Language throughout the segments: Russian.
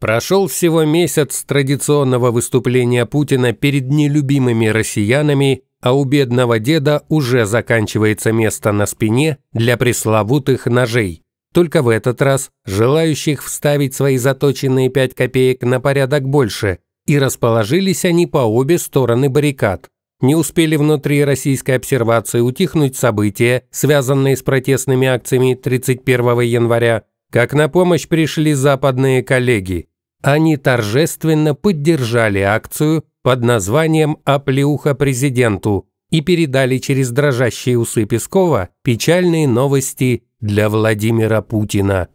Прошел всего месяц традиционного выступления Путина перед нелюбимыми россиянами, а у бедного деда уже заканчивается место на спине для пресловутых ножей. Только в этот раз желающих вставить свои заточенные пять копеек на порядок больше, и расположились они по обе стороны баррикад. Не успели внутри российской обсервации утихнуть события, связанные с протестными акциями 31 января, как на помощь пришли западные коллеги они торжественно поддержали акцию под названием «Оплеуха президенту» и передали через дрожащие усы Пескова печальные новости для Владимира Путина.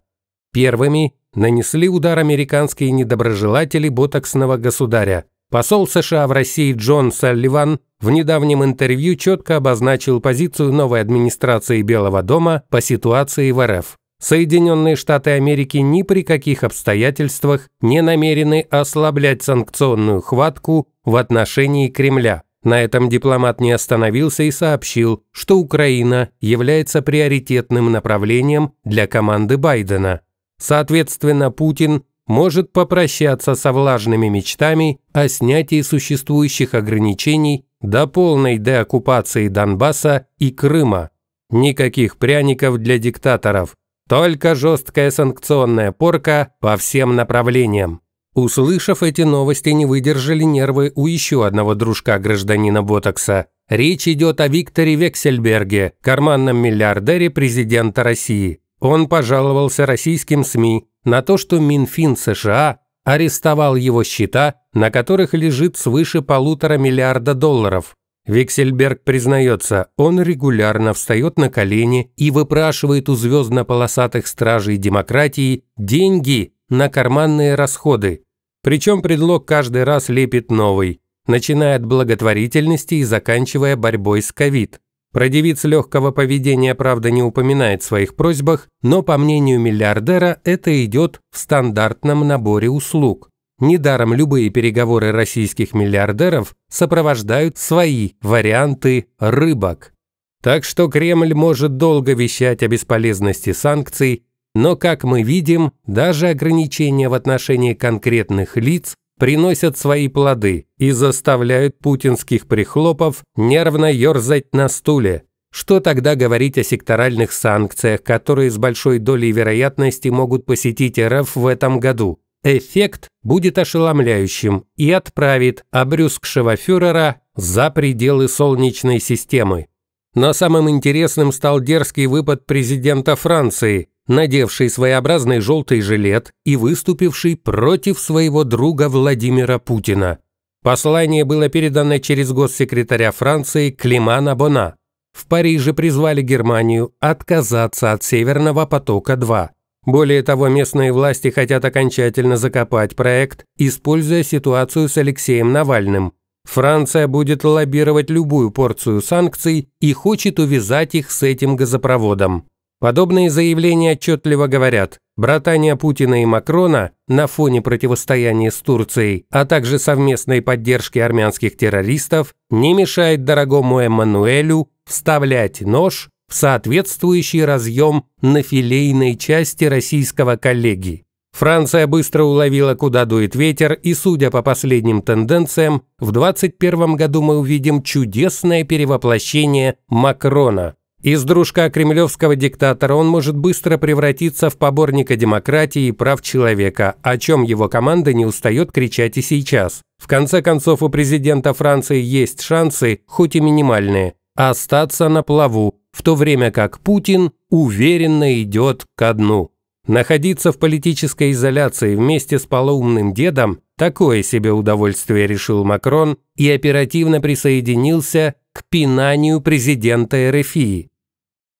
Первыми нанесли удар американские недоброжелатели ботоксного государя. Посол США в России Джон Салливан в недавнем интервью четко обозначил позицию новой администрации Белого дома по ситуации в РФ. Соединенные Штаты Америки ни при каких обстоятельствах не намерены ослаблять санкционную хватку в отношении Кремля. На этом дипломат не остановился и сообщил, что Украина является приоритетным направлением для команды Байдена. Соответственно, Путин может попрощаться со влажными мечтами о снятии существующих ограничений до полной деоккупации Донбасса и Крыма. Никаких пряников для диктаторов – только жесткая санкционная порка по всем направлениям. Услышав эти новости, не выдержали нервы у еще одного дружка гражданина Ботокса. Речь идет о Викторе Вексельберге, карманном миллиардере президента России. Он пожаловался российским СМИ на то, что Минфин США арестовал его счета, на которых лежит свыше полутора миллиарда долларов. Виксельберг признается, он регулярно встает на колени и выпрашивает у звездно-полосатых стражей демократии деньги на карманные расходы. Причем предлог каждый раз лепит новый, начиная от благотворительности и заканчивая борьбой с ковид. Про девиц легкого поведения, правда, не упоминает в своих просьбах, но, по мнению миллиардера, это идет в стандартном наборе услуг. Недаром любые переговоры российских миллиардеров сопровождают свои варианты рыбок. Так что Кремль может долго вещать о бесполезности санкций, но, как мы видим, даже ограничения в отношении конкретных лиц приносят свои плоды и заставляют путинских прихлопов нервно ерзать на стуле. Что тогда говорить о секторальных санкциях, которые с большой долей вероятности могут посетить РФ в этом году? Эффект будет ошеломляющим и отправит обрюзгшего фюрера за пределы Солнечной системы. Но самым интересным стал дерзкий выпад президента Франции, надевший своеобразный желтый жилет и выступивший против своего друга Владимира Путина. Послание было передано через госсекретаря Франции Климана Бона. В Париже призвали Германию отказаться от «Северного потока-2». Более того, местные власти хотят окончательно закопать проект, используя ситуацию с Алексеем Навальным. Франция будет лоббировать любую порцию санкций и хочет увязать их с этим газопроводом. Подобные заявления отчетливо говорят, братания Путина и Макрона на фоне противостояния с Турцией, а также совместной поддержки армянских террористов, не мешает дорогому Эммануэлю вставлять нож соответствующий разъем на филейной части российского коллеги. Франция быстро уловила, куда дует ветер, и, судя по последним тенденциям, в 2021 году мы увидим чудесное перевоплощение Макрона. Из дружка кремлевского диктатора он может быстро превратиться в поборника демократии и прав человека, о чем его команда не устает кричать и сейчас. В конце концов, у президента Франции есть шансы, хоть и минимальные, остаться на плаву, в то время как Путин уверенно идет ко дну. Находиться в политической изоляции вместе с полоумным дедом – такое себе удовольствие решил Макрон и оперативно присоединился к пинанию президента РФИ.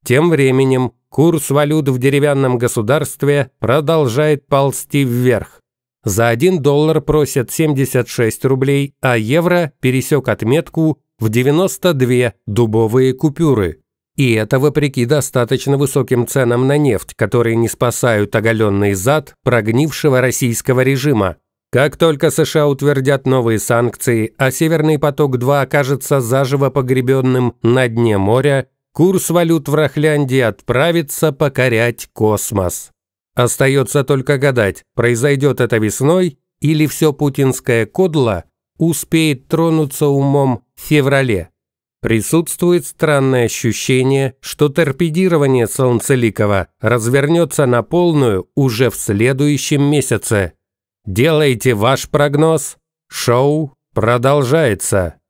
Тем временем курс валют в деревянном государстве продолжает ползти вверх. За 1 доллар просят 76 рублей, а евро пересек отметку в 92 дубовые купюры. И это вопреки достаточно высоким ценам на нефть, которые не спасают оголенный зад прогнившего российского режима. Как только США утвердят новые санкции, а «Северный поток-2» окажется заживо погребенным на дне моря, курс валют в Рахлянде отправится покорять космос. Остается только гадать, произойдет это весной или все путинское кодло успеет тронуться умом в феврале. Присутствует странное ощущение, что торпедирование Солнцеликова развернется на полную уже в следующем месяце. Делайте ваш прогноз. Шоу продолжается.